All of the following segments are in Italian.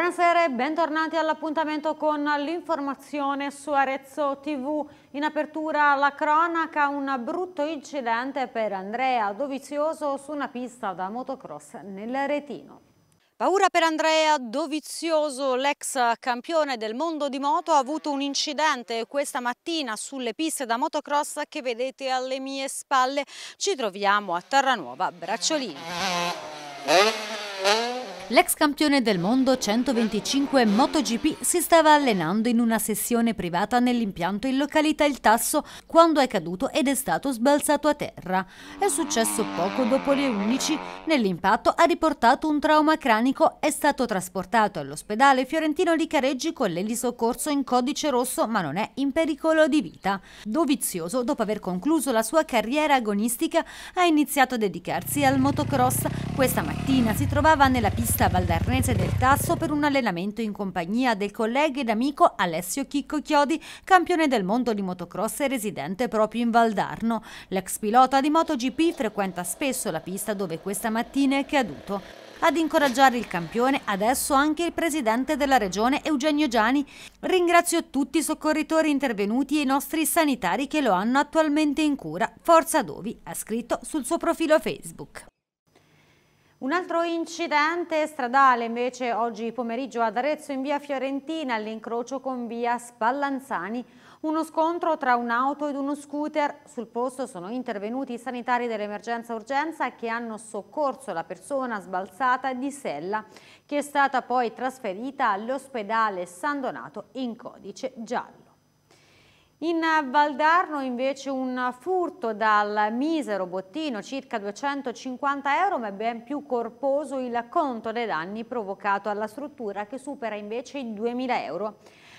Buonasera e bentornati all'appuntamento con l'informazione su Arezzo TV. In apertura la cronaca un brutto incidente per Andrea Dovizioso su una pista da motocross nel retino. Paura per Andrea Dovizioso, l'ex campione del mondo di moto, ha avuto un incidente questa mattina sulle piste da motocross che vedete alle mie spalle. Ci troviamo a Terranuova Bracciolini. L'ex campione del mondo 125 MotoGP si stava allenando in una sessione privata nell'impianto in località Il Tasso quando è caduto ed è stato sbalzato a terra. È successo poco dopo le 11. Nell'impatto ha riportato un trauma cranico, è stato trasportato all'ospedale Fiorentino di Careggi con l'elisoccorso in codice rosso ma non è in pericolo di vita. Dovizioso, dopo aver concluso la sua carriera agonistica, ha iniziato a dedicarsi al motocross. Questa mattina si trovava nella pista pista valdarnese del Tasso per un allenamento in compagnia del collega ed amico Alessio Chicco Chiodi, campione del mondo di motocross e residente proprio in Valdarno. L'ex pilota di MotoGP frequenta spesso la pista dove questa mattina è caduto. Ad incoraggiare il campione adesso anche il presidente della regione Eugenio Giani. Ringrazio tutti i soccorritori intervenuti e i nostri sanitari che lo hanno attualmente in cura. Forza Dovi ha scritto sul suo profilo Facebook. Un altro incidente stradale invece oggi pomeriggio ad Arezzo in via Fiorentina all'incrocio con via Spallanzani. Uno scontro tra un'auto ed uno scooter. Sul posto sono intervenuti i sanitari dell'emergenza urgenza che hanno soccorso la persona sbalzata di Sella che è stata poi trasferita all'ospedale San Donato in codice giallo. In Valdarno invece un furto dal misero bottino, circa 250 euro, ma è ben più corposo il conto dei danni provocato alla struttura che supera invece i 2000 euro.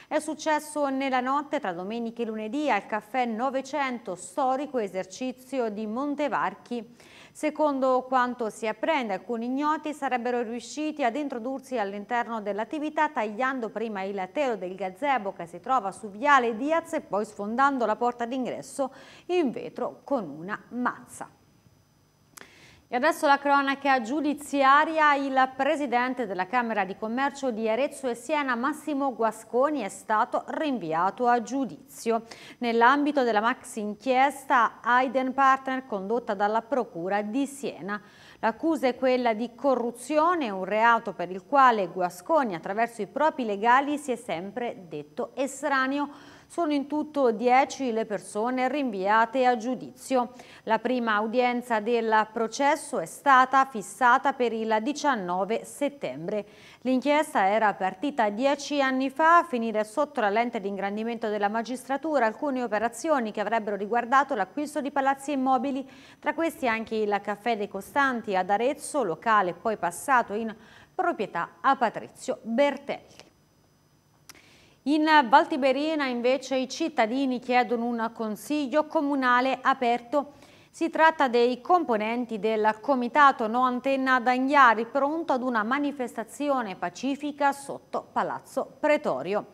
È successo nella notte tra domenica e lunedì al caffè 900 storico esercizio di Montevarchi. Secondo quanto si apprende, alcuni ignoti sarebbero riusciti ad introdursi all'interno dell'attività tagliando prima il telo del gazebo che si trova su Viale Diaz e poi sfondando la porta d'ingresso in vetro con una mazza. E adesso la cronaca giudiziaria, il presidente della Camera di Commercio di Arezzo e Siena, Massimo Guasconi, è stato rinviato a giudizio. Nell'ambito della max inchiesta Aiden Partner condotta dalla Procura di Siena. L'accusa è quella di corruzione, un reato per il quale Guasconi attraverso i propri legali si è sempre detto estraneo. Sono in tutto 10 le persone rinviate a giudizio. La prima udienza del processo è stata fissata per il 19 settembre. L'inchiesta era partita dieci anni fa a finire sotto la lente di ingrandimento della magistratura alcune operazioni che avrebbero riguardato l'acquisto di palazzi immobili, tra questi anche il Caffè dei Costanti ad Arezzo, locale poi passato in proprietà a Patrizio Bertelli. In Valtiberina invece i cittadini chiedono un consiglio comunale aperto. Si tratta dei componenti del comitato No Antenna Dagnari pronto ad una manifestazione pacifica sotto Palazzo Pretorio.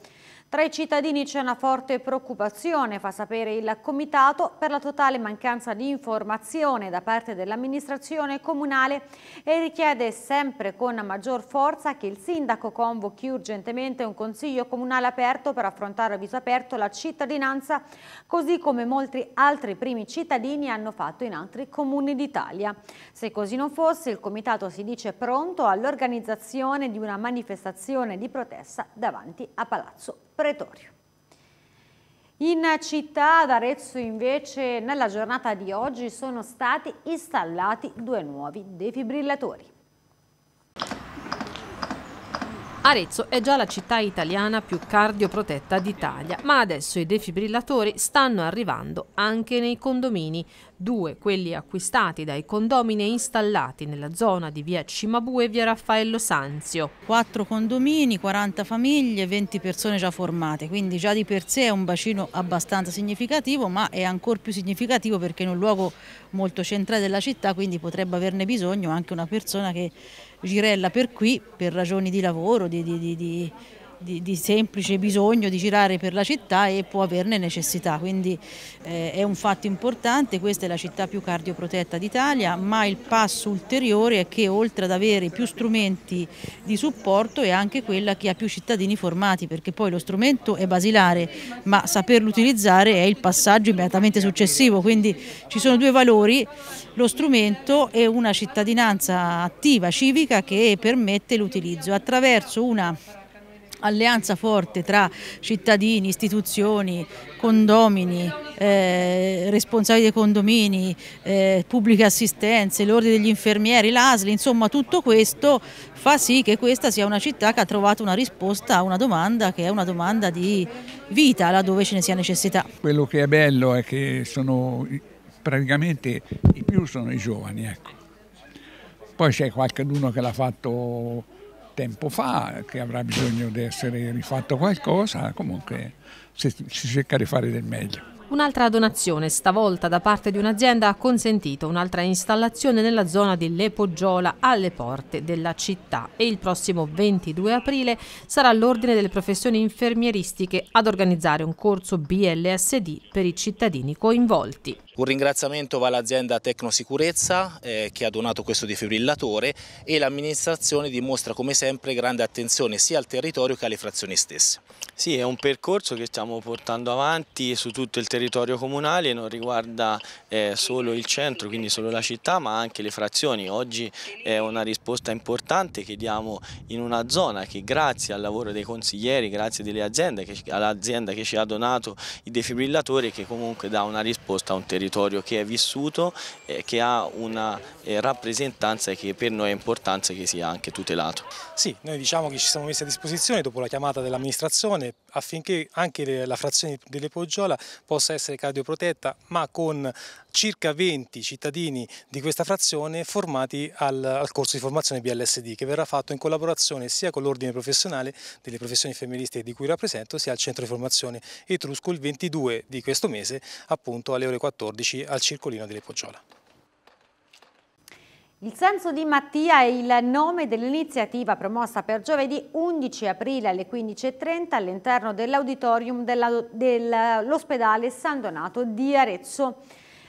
Tra i cittadini c'è una forte preoccupazione, fa sapere il Comitato, per la totale mancanza di informazione da parte dell'amministrazione comunale e richiede sempre con maggior forza che il Sindaco convochi urgentemente un Consiglio Comunale aperto per affrontare a viso aperto la cittadinanza, così come molti altri primi cittadini hanno fatto in altri comuni d'Italia. Se così non fosse, il Comitato si dice pronto all'organizzazione di una manifestazione di protesta davanti a Palazzo Pretorio. In città ad Arezzo invece nella giornata di oggi sono stati installati due nuovi defibrillatori. Arezzo è già la città italiana più cardioprotetta d'Italia, ma adesso i defibrillatori stanno arrivando anche nei condomini. Due, quelli acquistati dai condomini e installati nella zona di via Cimabue e via Raffaello Sanzio. Quattro condomini, 40 famiglie, 20 persone già formate, quindi già di per sé è un bacino abbastanza significativo, ma è ancora più significativo perché in un luogo molto centrale della città, quindi potrebbe averne bisogno anche una persona che girella per qui per ragioni di lavoro, di, di, di, di, di, semplice bisogno di girare per la città e può averne necessità, quindi eh, è un fatto importante, questa è la città più cardioprotetta d'Italia, ma il passo ulteriore è che oltre ad avere più strumenti di supporto è anche quella che ha più cittadini formati, perché poi lo strumento è basilare, ma saperlo utilizzare è il passaggio immediatamente successivo, quindi ci sono due valori, lo strumento e una cittadinanza attiva, civica che permette l'utilizzo attraverso una alleanza forte tra cittadini, istituzioni, condomini, eh, responsabili dei condomini, eh, pubbliche assistenze, l'ordine degli infermieri, l'ASL, insomma tutto questo fa sì che questa sia una città che ha trovato una risposta a una domanda che è una domanda di vita laddove ce ne sia necessità. Quello che è bello è che sono praticamente i più sono i giovani. Ecco. Poi c'è qualcuno che l'ha fatto tempo fa, che avrà bisogno di essere rifatto qualcosa, comunque si, si cerca di fare del meglio. Un'altra donazione, stavolta da parte di un'azienda, ha consentito un'altra installazione nella zona di Le Poggiola alle porte della città e il prossimo 22 aprile sarà l'Ordine delle professioni infermieristiche ad organizzare un corso BLSD per i cittadini coinvolti. Un ringraziamento va all'azienda Tecnosicurezza eh, che ha donato questo defibrillatore e l'amministrazione dimostra come sempre grande attenzione sia al territorio che alle frazioni stesse. Sì, è un percorso che stiamo portando avanti su tutto il territorio comunale, non riguarda eh, solo il centro, quindi solo la città, ma anche le frazioni. Oggi è una risposta importante che diamo in una zona che grazie al lavoro dei consiglieri, grazie delle aziende, all'azienda che ci ha donato i defibrillatori che comunque dà una risposta a un territorio territorio che è vissuto, e eh, che ha una eh, rappresentanza e che per noi è importante che sia anche tutelato. Sì, noi diciamo che ci siamo messi a disposizione dopo la chiamata dell'amministrazione affinché anche la frazione delle Poggiola possa essere cardioprotetta ma con circa 20 cittadini di questa frazione formati al, al corso di formazione BLSD che verrà fatto in collaborazione sia con l'ordine professionale delle professioni femministe di cui rappresento sia al centro di formazione Etrusco il 22 di questo mese appunto alle ore 14 al circolino delle Poggiola. Il senso di Mattia è il nome dell'iniziativa promossa per giovedì 11 aprile alle 15.30 all'interno dell'auditorium dell'ospedale San Donato di Arezzo.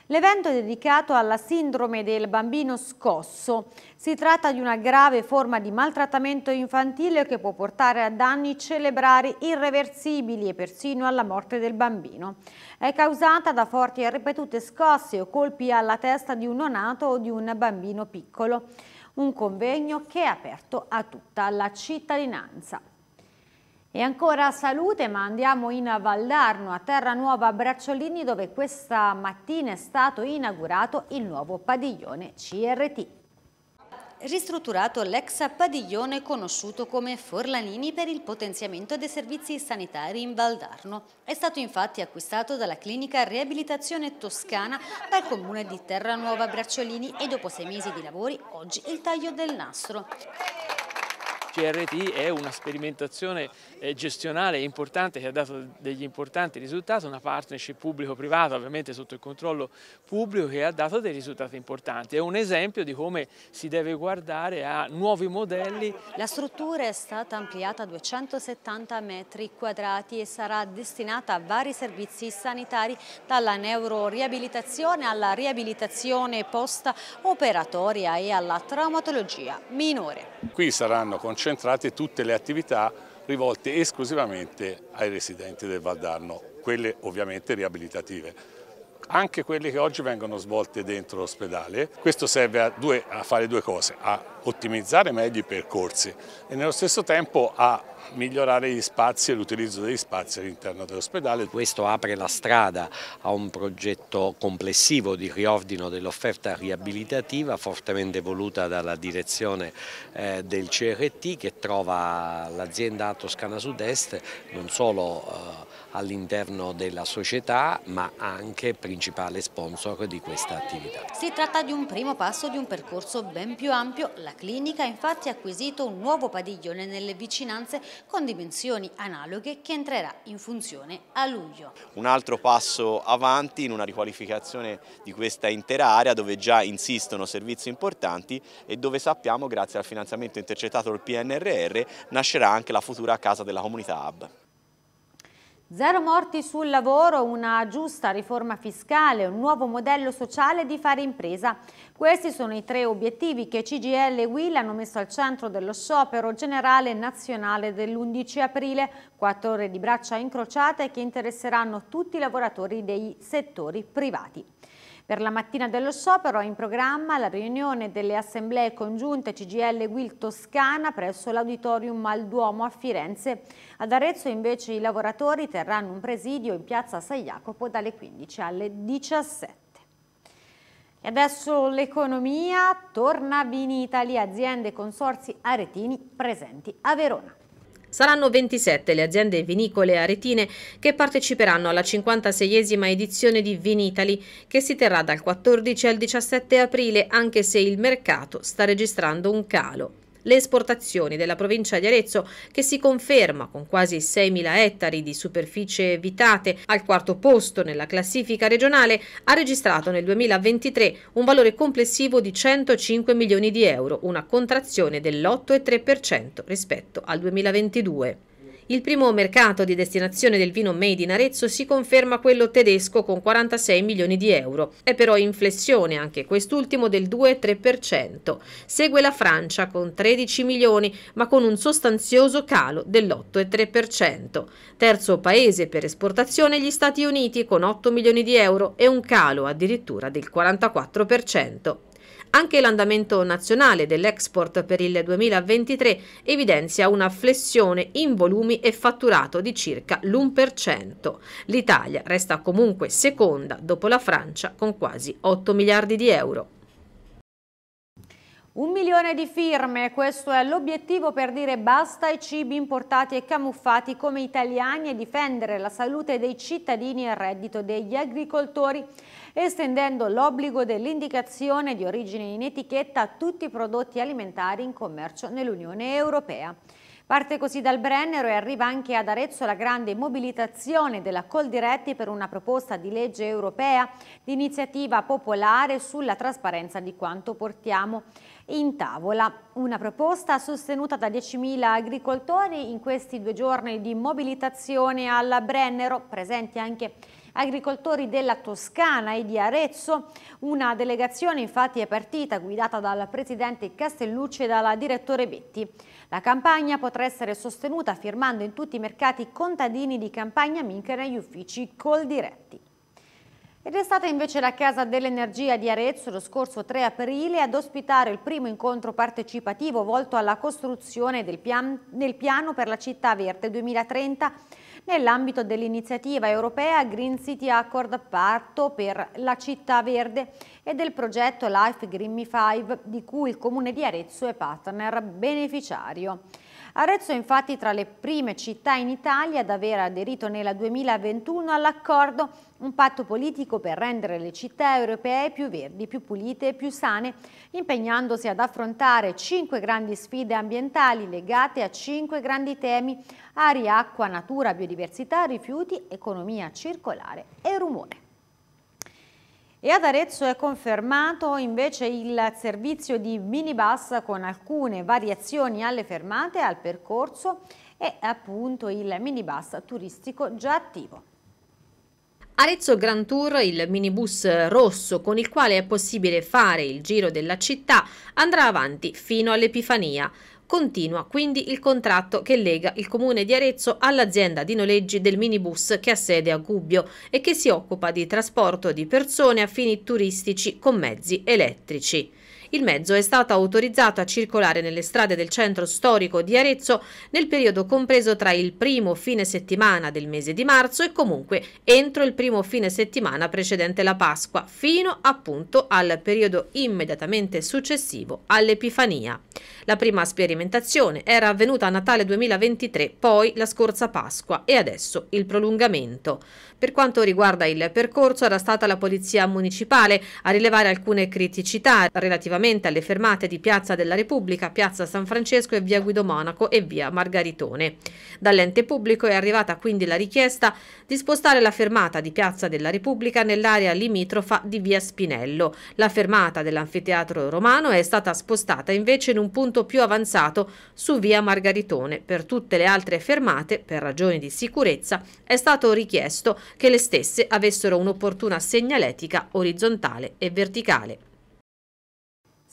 L'evento è dedicato alla sindrome del bambino scosso. Si tratta di una grave forma di maltrattamento infantile che può portare a danni cerebrali irreversibili e persino alla morte del bambino. È causata da forti e ripetute scosse o colpi alla testa di un neonato o di un bambino piccolo. Un convegno che è aperto a tutta la cittadinanza. E ancora salute, ma andiamo in Valdarno, a Terra Nuova Bracciolini, dove questa mattina è stato inaugurato il nuovo padiglione CRT. Ristrutturato l'ex padiglione conosciuto come Forlanini per il potenziamento dei servizi sanitari in Valdarno. È stato infatti acquistato dalla clinica Riabilitazione Toscana dal comune di Terra Nuova Bracciolini e dopo sei mesi di lavori oggi il taglio del nastro. CRT è una sperimentazione eh, gestionale importante che ha dato degli importanti risultati, una partnership pubblico-privata ovviamente sotto il controllo pubblico che ha dato dei risultati importanti. È un esempio di come si deve guardare a nuovi modelli. La struttura è stata ampliata a 270 metri quadrati e sarà destinata a vari servizi sanitari dalla neuroriabilitazione alla riabilitazione post-operatoria e alla traumatologia minore. Qui saranno concerti concentrate tutte le attività rivolte esclusivamente ai residenti del Valdarno, quelle ovviamente riabilitative anche quelle che oggi vengono svolte dentro l'ospedale. Questo serve a, due, a, fare due cose, a ottimizzare meglio i percorsi e nello stesso tempo a migliorare gli spazi e l'utilizzo degli spazi all'interno dell'ospedale. Questo apre la strada a un progetto complessivo di riordino dell'offerta riabilitativa fortemente voluta dalla direzione eh, del CRT che trova l'azienda Toscana Sud-Est non solo eh, all'interno della società ma anche principale sponsor di questa attività. Si tratta di un primo passo di un percorso ben più ampio, la clinica ha infatti acquisito un nuovo padiglione nelle vicinanze con dimensioni analoghe che entrerà in funzione a luglio. Un altro passo avanti in una riqualificazione di questa intera area dove già insistono servizi importanti e dove sappiamo grazie al finanziamento intercettato dal PNRR nascerà anche la futura casa della comunità hub. Zero morti sul lavoro, una giusta riforma fiscale, un nuovo modello sociale di fare impresa. Questi sono i tre obiettivi che CGL e Will hanno messo al centro dello sciopero generale nazionale dell'11 aprile, quattro ore di braccia incrociate che interesseranno tutti i lavoratori dei settori privati. Per la mattina dello sciopero è in programma la riunione delle assemblee congiunte CGL Guil Toscana presso l'auditorium Malduomo a Firenze. Ad Arezzo invece i lavoratori terranno un presidio in piazza San Jacopo dalle 15 alle 17. E adesso l'economia, torna Italia, aziende e consorsi aretini presenti a Verona. Saranno 27 le aziende vinicole aretine che parteciperanno alla 56esima edizione di Vinitali, che si terrà dal 14 al 17 aprile, anche se il mercato sta registrando un calo le esportazioni della provincia di Arezzo che si conferma con quasi 6.000 ettari di superficie vitate al quarto posto nella classifica regionale ha registrato nel 2023 un valore complessivo di 105 milioni di euro, una contrazione dell'8,3% rispetto al 2022. Il primo mercato di destinazione del vino made in Arezzo si conferma quello tedesco con 46 milioni di euro. È però in flessione anche quest'ultimo del 2,3%. Segue la Francia con 13 milioni ma con un sostanzioso calo dell'8,3%. Terzo paese per esportazione gli Stati Uniti con 8 milioni di euro e un calo addirittura del 44%. Anche l'andamento nazionale dell'export per il 2023 evidenzia una flessione in volumi e fatturato di circa l'1%. L'Italia resta comunque seconda dopo la Francia con quasi 8 miliardi di euro. Un milione di firme, questo è l'obiettivo per dire basta ai cibi importati e camuffati come italiani e difendere la salute dei cittadini e il reddito degli agricoltori estendendo l'obbligo dell'indicazione di origine in etichetta a tutti i prodotti alimentari in commercio nell'Unione Europea. Parte così dal Brennero e arriva anche ad Arezzo la grande mobilitazione della Coldiretti per una proposta di legge europea di iniziativa popolare sulla trasparenza di quanto portiamo in tavola. Una proposta sostenuta da 10.000 agricoltori in questi due giorni di mobilitazione al Brennero, presenti anche agricoltori della Toscana e di Arezzo. Una delegazione infatti è partita guidata dal presidente Castellucci e dalla direttore Betti. La campagna potrà essere sostenuta firmando in tutti i mercati contadini di campagna minca e gli uffici col diretti. Ed è stata invece la Casa dell'Energia di Arezzo lo scorso 3 aprile ad ospitare il primo incontro partecipativo volto alla costruzione del, pian del piano per la città verde 2030 nell'ambito dell'iniziativa europea Green City Accord Parto per la città verde e del progetto Life Grimmy 5 di cui il comune di Arezzo è partner beneficiario. Arezzo è infatti tra le prime città in Italia ad aver aderito nel 2021 all'accordo un patto politico per rendere le città europee più verdi, più pulite e più sane, impegnandosi ad affrontare cinque grandi sfide ambientali legate a cinque grandi temi aria, acqua, natura, biodiversità, rifiuti, economia circolare e rumore. E ad Arezzo è confermato invece il servizio di minibus con alcune variazioni alle fermate, al percorso e appunto il minibus turistico già attivo. Arezzo Grand Tour, il minibus rosso con il quale è possibile fare il giro della città, andrà avanti fino all'Epifania. Continua quindi il contratto che lega il comune di Arezzo all'azienda di noleggi del minibus che ha sede a Gubbio e che si occupa di trasporto di persone a fini turistici con mezzi elettrici. Il mezzo è stato autorizzato a circolare nelle strade del centro storico di Arezzo nel periodo compreso tra il primo fine settimana del mese di marzo e comunque entro il primo fine settimana precedente la Pasqua, fino appunto al periodo immediatamente successivo all'Epifania. La prima sperimentazione era avvenuta a Natale 2023, poi la scorsa Pasqua e adesso il prolungamento. Per quanto riguarda il percorso era stata la Polizia Municipale a rilevare alcune criticità relativamente rispettivamente alle fermate di Piazza della Repubblica, Piazza San Francesco e Via Guido Monaco e Via Margaritone. Dall'ente pubblico è arrivata quindi la richiesta di spostare la fermata di Piazza della Repubblica nell'area limitrofa di Via Spinello. La fermata dell'anfiteatro romano è stata spostata invece in un punto più avanzato su Via Margaritone. Per tutte le altre fermate, per ragioni di sicurezza, è stato richiesto che le stesse avessero un'opportuna segnaletica orizzontale e verticale.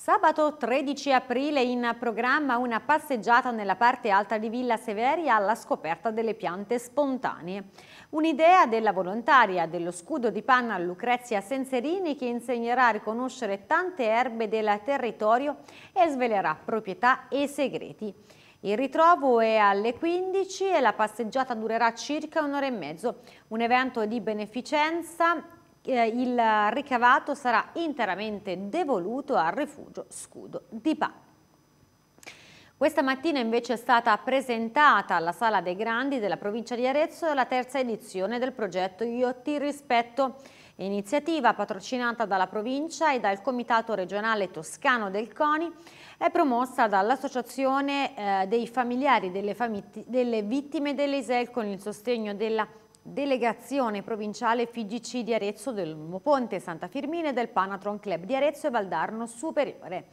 Sabato 13 aprile in programma una passeggiata nella parte alta di Villa Severia alla scoperta delle piante spontanee. Un'idea della volontaria dello scudo di panna Lucrezia Senserini che insegnerà a riconoscere tante erbe del territorio e svelerà proprietà e segreti. Il ritrovo è alle 15 e la passeggiata durerà circa un'ora e mezzo, un evento di beneficenza eh, il ricavato sarà interamente devoluto al rifugio Scudo di Pa. Questa mattina invece è stata presentata alla Sala dei Grandi della provincia di Arezzo la terza edizione del progetto Io ti rispetto, iniziativa patrocinata dalla provincia e dal Comitato regionale toscano del CONI è promossa dall'Associazione eh, dei familiari delle, delle vittime dell'ISEL con il sostegno della Delegazione provinciale FIGC di Arezzo del Ponte Santa Firmina e del Panatron Club di Arezzo e Valdarno Superiore.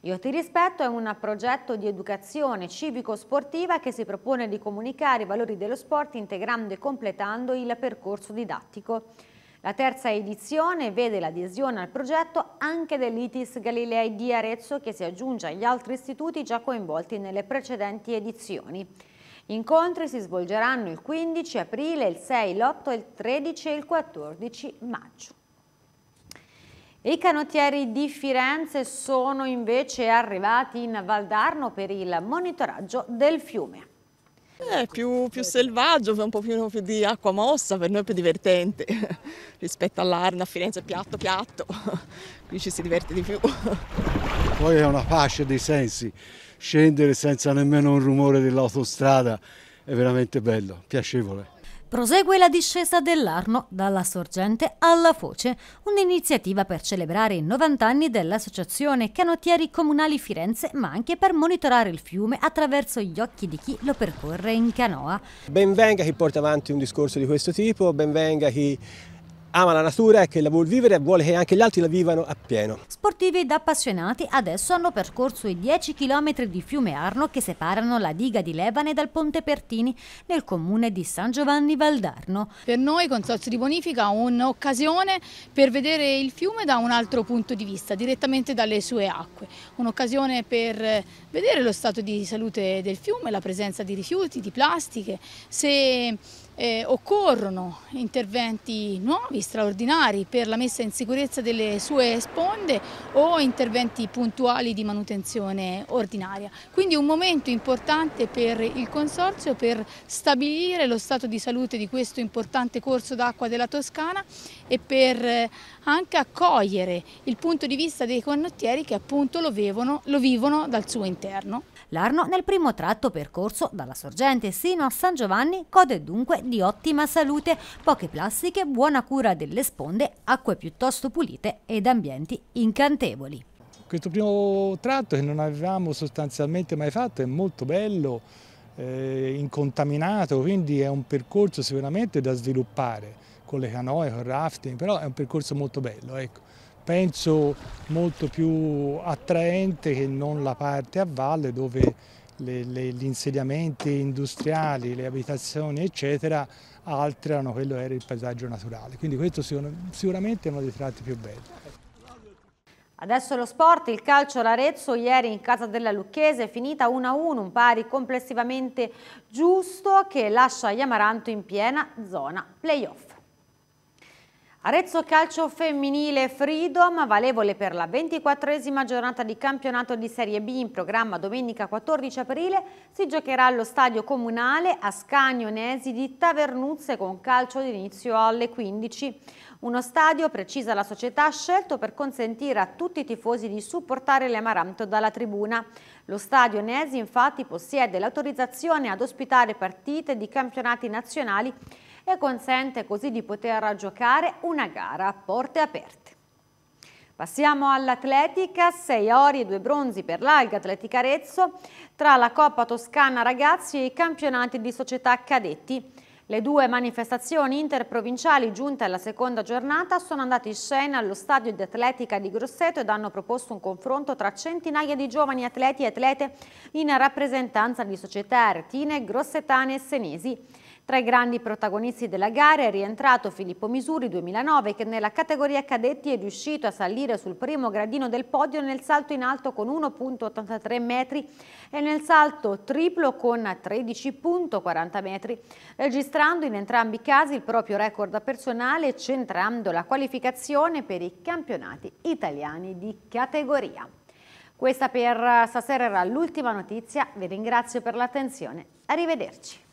Io ti rispetto è un progetto di educazione civico-sportiva che si propone di comunicare i valori dello sport integrando e completando il percorso didattico. La terza edizione vede l'adesione al progetto anche dell'ITIS Galilei di Arezzo che si aggiunge agli altri istituti già coinvolti nelle precedenti edizioni. Gli incontri si svolgeranno il 15 aprile, il 6, l'8, il 13 e il 14 maggio. I canottieri di Firenze sono invece arrivati in Valdarno per il monitoraggio del fiume. È eh, più, più selvaggio, un po' più, più, di acqua mossa, per noi è più divertente rispetto all'Arna, a Firenze è piatto piatto, qui ci si diverte di più. Poi è una pace dei sensi, scendere senza nemmeno un rumore dell'autostrada è veramente bello, piacevole. Prosegue la discesa dell'Arno dalla sorgente alla foce, un'iniziativa per celebrare i 90 anni dell'Associazione Canottieri Comunali Firenze, ma anche per monitorare il fiume attraverso gli occhi di chi lo percorre in canoa. Benvenga chi porta avanti un discorso di questo tipo, benvenga chi ama la natura e che la vuol vivere e vuole che anche gli altri la vivano appieno. Sportivi da appassionati adesso hanno percorso i 10 km di fiume Arno che separano la diga di Levane dal ponte Pertini nel comune di San Giovanni Valdarno. Per noi Consorzio di Bonifica un'occasione per vedere il fiume da un altro punto di vista, direttamente dalle sue acque. Un'occasione per eh, vedere lo stato di salute del fiume, la presenza di rifiuti, di plastiche, se eh, occorrono interventi nuovi, straordinari per la messa in sicurezza delle sue sponde o interventi puntuali di manutenzione ordinaria. Quindi un momento importante per il Consorzio per stabilire lo stato di salute di questo importante corso d'acqua della Toscana e per eh, anche accogliere il punto di vista dei connottieri che appunto lo vivono, lo vivono dal suo interno. L'arno nel primo tratto percorso dalla sorgente sino a San Giovanni gode dunque di ottima salute, poche plastiche, buona cura delle sponde, acque piuttosto pulite ed ambienti incantevoli. Questo primo tratto che non avevamo sostanzialmente mai fatto è molto bello, eh, incontaminato, quindi è un percorso sicuramente da sviluppare con le canoe, con il rafting, però è un percorso molto bello. Ecco penso molto più attraente che non la parte a valle dove le, le, gli insediamenti industriali, le abitazioni eccetera alterano quello che era il paesaggio naturale. Quindi questo sicuramente è uno dei tratti più belli. Adesso lo sport, il calcio l'Arezzo ieri in casa della Lucchese è finita 1-1, un pari complessivamente giusto che lascia gli Amaranto in piena zona playoff. Arezzo Calcio Femminile Freedom, valevole per la ventiquattresima giornata di campionato di Serie B in programma domenica 14 aprile, si giocherà allo stadio comunale a Scagnonesi di Tavernuzze con calcio d'inizio alle 15. Uno stadio, precisa la società, scelto per consentire a tutti i tifosi di supportare l'Amaranto dalla tribuna. Lo stadio Nesi infatti possiede l'autorizzazione ad ospitare partite di campionati nazionali e consente così di poter giocare una gara a porte aperte. Passiamo all'atletica, 6 ori e 2 bronzi per l'Alga Atletica Arezzo tra la Coppa Toscana Ragazzi e i campionati di società cadetti. Le due manifestazioni interprovinciali giunte alla seconda giornata sono andate in scena allo stadio di atletica di Grosseto ed hanno proposto un confronto tra centinaia di giovani atleti e atlete in rappresentanza di società aretine, grossetane e senesi. Tra i grandi protagonisti della gara è rientrato Filippo Misuri 2009 che nella categoria cadetti è riuscito a salire sul primo gradino del podio nel salto in alto con 1.83 metri e nel salto triplo con 13.40 metri, registrando in entrambi i casi il proprio record personale centrando la qualificazione per i campionati italiani di categoria. Questa per stasera era l'ultima notizia, vi ringrazio per l'attenzione, arrivederci.